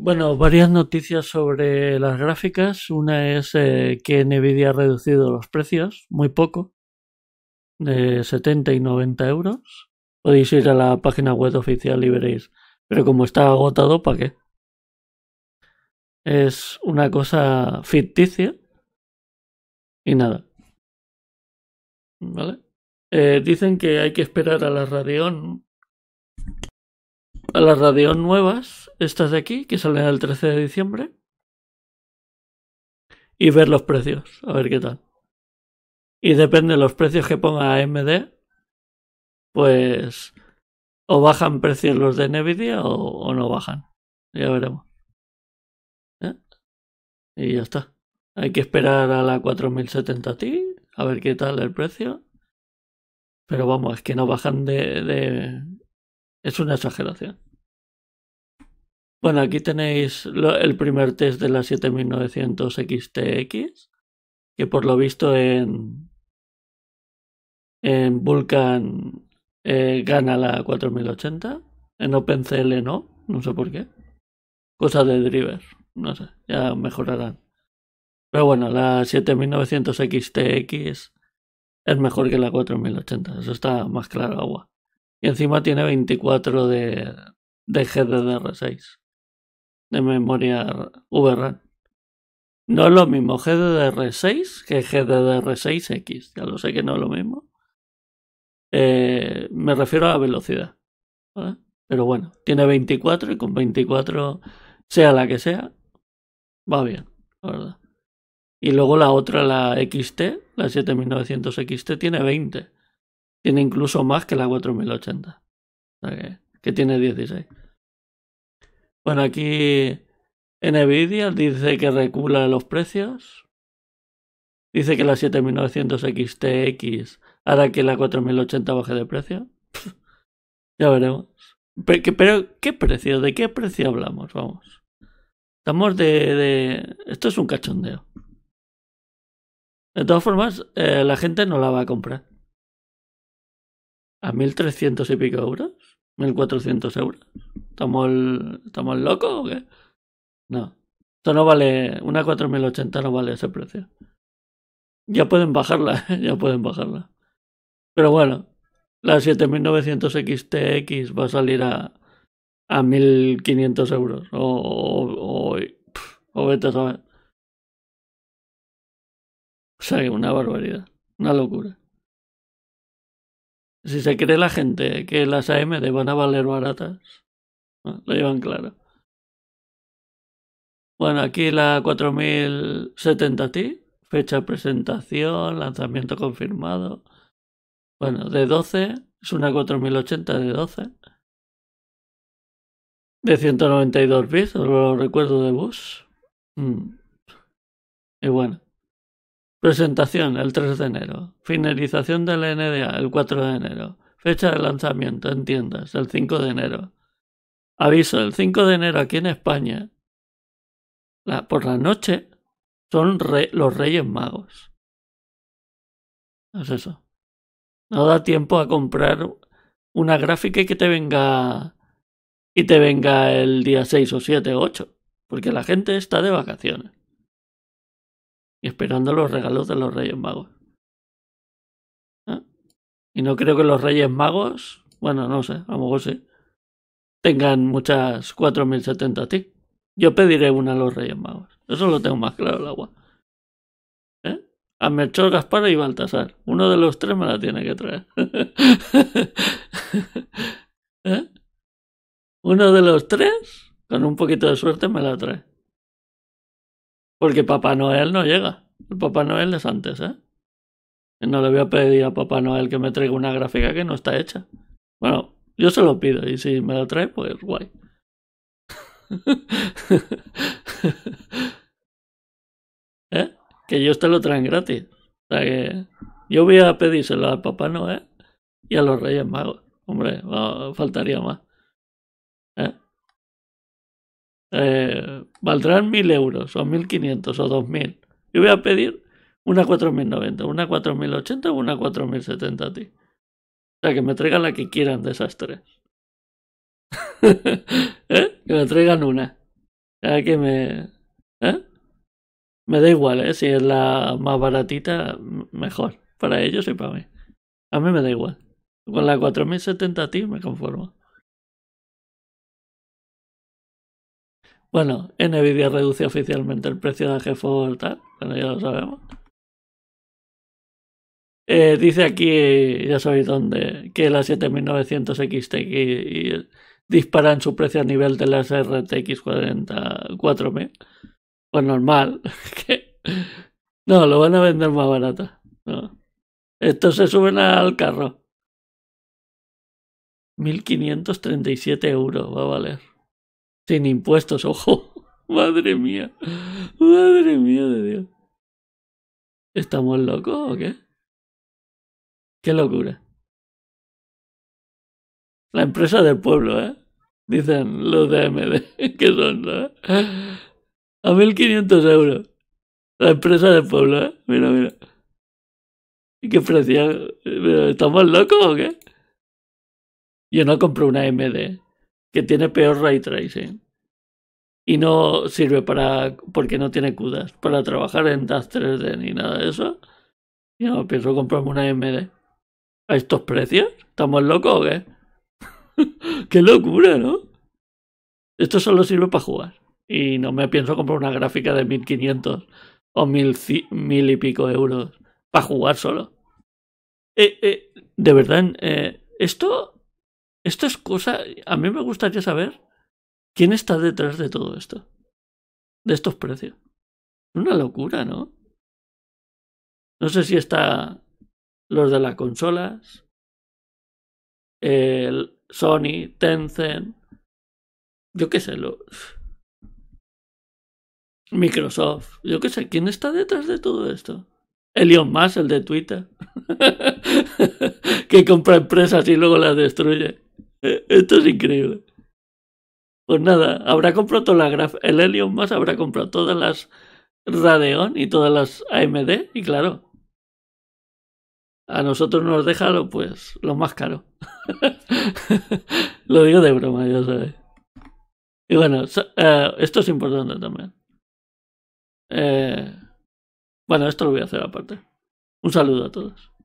Bueno, varias noticias sobre las gráficas. Una es eh, que Nvidia ha reducido los precios, muy poco, de 70 y 90 euros. Podéis ir a la página web oficial y veréis. Pero como está agotado, ¿para qué? Es una cosa ficticia. Y nada. ¿Vale? Eh, dicen que hay que esperar a la Radeon a las radios nuevas, estas de aquí, que salen el 13 de diciembre, y ver los precios, a ver qué tal. Y depende de los precios que ponga AMD, pues o bajan precios los de Nvidia o, no bajan. Ya veremos. ¿Eh? Y ya está. Hay que esperar a la 4070 Ti, a ver qué tal el precio. Pero vamos, es que no bajan de, de, es una exageración. Bueno, aquí tenéis el primer test de la 7900 XTX, que por lo visto en, en Vulkan eh, gana la 4080, en OpenCL no, no sé por qué. Cosa de driver, no sé, ya mejorarán. Pero bueno, la 7900 XTX es mejor que la 4080, eso está más claro agua. Y encima tiene 24 de, de GDDR6 de memoria VRAM. No es lo mismo GDDR6 que GDDR6X. Ya lo sé que no es lo mismo. Eh, me refiero a la velocidad. ¿vale? Pero bueno, tiene 24 y con 24, sea la que sea, va bien, la verdad. Y luego la otra, la XT, la 7900 XT, tiene 20 tiene incluso más que la 4080. Que tiene 16. Bueno, aquí Nvidia dice que recula los precios. Dice que la 7900 XTX hará que la 4080 baje de precio. ya veremos. Pero, pero, ¿qué precio? ¿De qué precio hablamos? Vamos. Estamos de, Esto es un cachondeo. De todas formas, eh, la gente no la va a comprar. ¿A 1.300 y pico euros? ¿1.400 euros? ¿Estamos, el, ¿Estamos locos o qué? No. Esto no vale, una 4080 no vale ese precio. Ya pueden bajarla, ya pueden bajarla. Pero bueno, la 7900 XTX va a salir a, a 1500 euros. O, o, o, o vete a saber. O sea, una barbaridad, una locura. Si se cree la gente que las AMD van a valer baratas, lo llevan claro. Bueno, aquí la 4070 Ti, fecha de presentación, lanzamiento confirmado. Bueno, de 12, es una 4080 de 12. De 192 bits, os lo recuerdo de bus. Mm. Y bueno, Presentación el 3 de enero. Finalización del NDA el 4 de enero. Fecha de lanzamiento en tiendas el 5 de enero. Aviso, el 5 de enero aquí en España, por la noche, son los Reyes Magos. Es eso. No da tiempo a comprar una gráfica y que te venga y te venga el día 6 o 7 o 8, porque la gente está de vacaciones esperando los regalos de los Reyes Magos. Ah, y no creo que los Reyes Magos, bueno, no sé, a lo mejor sí, tengan muchas 4070 ti. Yo pediré una a los Reyes Magos. Eso lo tengo más claro el agua. ¿Eh? A Melchor, Gaspar y Baltasar. Uno de los tres me la tiene que traer. ¿Eh? Uno de los tres, con un poquito de suerte, me la trae. Porque Papá Noel no llega. El Papá Noel es antes, ¿eh? No le voy a pedir a Papá Noel que me traiga una gráfica que no está hecha. Bueno, yo se lo pido y si me la trae, pues guay. ¿Eh? Que yo te lo traen gratis. O sea que yo voy a pedírselo a Papá Noel y a los Reyes Magos. Hombre, faltaría más. ¿Eh? Eh, valdrán mil euros o mil quinientos o dos mil. Yo voy a pedir una 4090, una 4080 o una 4070 a ti. O sea, que me traigan la que quieran de esas tres. ¿Eh? Que me traigan una. O que me... ¿Eh? Me da igual, ¿eh? Si es la más baratita, mejor. Para ellos y para mí. A mí me da igual. Con la 4070 a ti me conformo. Bueno, Nvidia reduce oficialmente el precio de GeForce, Bueno, ya lo sabemos. Eh, dice aquí, ya sabéis dónde, que la 7900 XTX disparan su precio a nivel de las RTX 4040. Pues normal. No, lo van a vender más barata. No. Estos se suben al carro. 1537 euros va a valer. Sin impuestos, ojo. Madre mía. Madre mía de Dios. ¿Estamos locos o qué? Qué locura. La empresa del pueblo, ¿eh? Dicen los de AMD. ¿Qué son, no? A 1500 euros. La empresa del pueblo, ¿eh? Mira, mira. ¿Y qué precio? ¿Estamos locos o qué? Yo no compro una MD que tiene peor ray tracing. Y no sirve para. porque no tiene CUDAs. Para trabajar en DAS 3D ni nada de eso. Y no pienso comprarme una AMD. ¿A estos precios? ¿Estamos locos o qué? qué locura, ¿no? Esto solo sirve para jugar. Y no me pienso comprar una gráfica de 1500 o 1000, mil y pico euros para jugar solo. Eh, eh, de verdad, eh, esto esto es cosa, a mí me gustaría saber quién está detrás de todo esto, de estos precios. Una locura, ¿no? No sé si está los de las consolas, el Sony, Tencent, yo qué sé, los Microsoft, yo qué sé, ¿quién está detrás de todo esto? Elon Musk, el de Twitter, que compra empresas y luego las destruye. Esto es increíble. Pues nada, habrá comprado la graf el Helion más, habrá comprado todas las Radeon y todas las AMD, y claro, a nosotros nos deja lo, pues, lo más caro. lo digo de broma, ya sabes. Y bueno, eh, esto es importante también. Eh, bueno, esto lo voy a hacer aparte. Un saludo a todos.